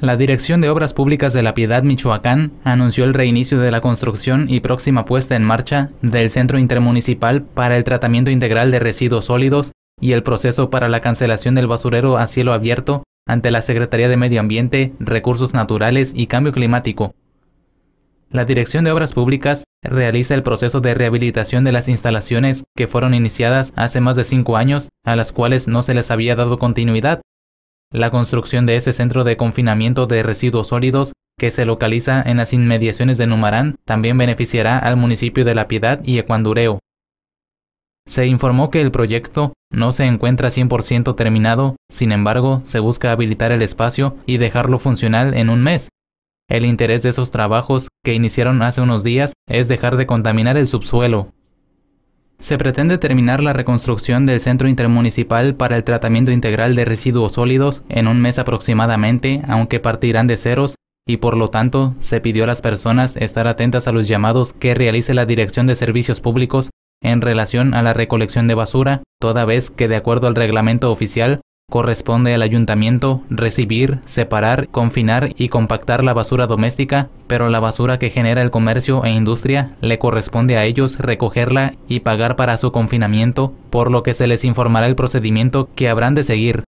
La Dirección de Obras Públicas de la Piedad Michoacán anunció el reinicio de la construcción y próxima puesta en marcha del Centro Intermunicipal para el Tratamiento Integral de Residuos Sólidos y el proceso para la cancelación del basurero a cielo abierto ante la Secretaría de Medio Ambiente, Recursos Naturales y Cambio Climático. La Dirección de Obras Públicas realiza el proceso de rehabilitación de las instalaciones que fueron iniciadas hace más de cinco años, a las cuales no se les había dado continuidad la construcción de ese centro de confinamiento de residuos sólidos, que se localiza en las inmediaciones de Numarán, también beneficiará al municipio de La Piedad y Ecuandureo. Se informó que el proyecto no se encuentra 100% terminado, sin embargo, se busca habilitar el espacio y dejarlo funcional en un mes. El interés de esos trabajos, que iniciaron hace unos días, es dejar de contaminar el subsuelo se pretende terminar la reconstrucción del Centro Intermunicipal para el Tratamiento Integral de Residuos Sólidos en un mes aproximadamente, aunque partirán de ceros y por lo tanto se pidió a las personas estar atentas a los llamados que realice la Dirección de Servicios Públicos en relación a la recolección de basura, toda vez que de acuerdo al reglamento oficial Corresponde al ayuntamiento recibir, separar, confinar y compactar la basura doméstica, pero la basura que genera el comercio e industria le corresponde a ellos recogerla y pagar para su confinamiento, por lo que se les informará el procedimiento que habrán de seguir,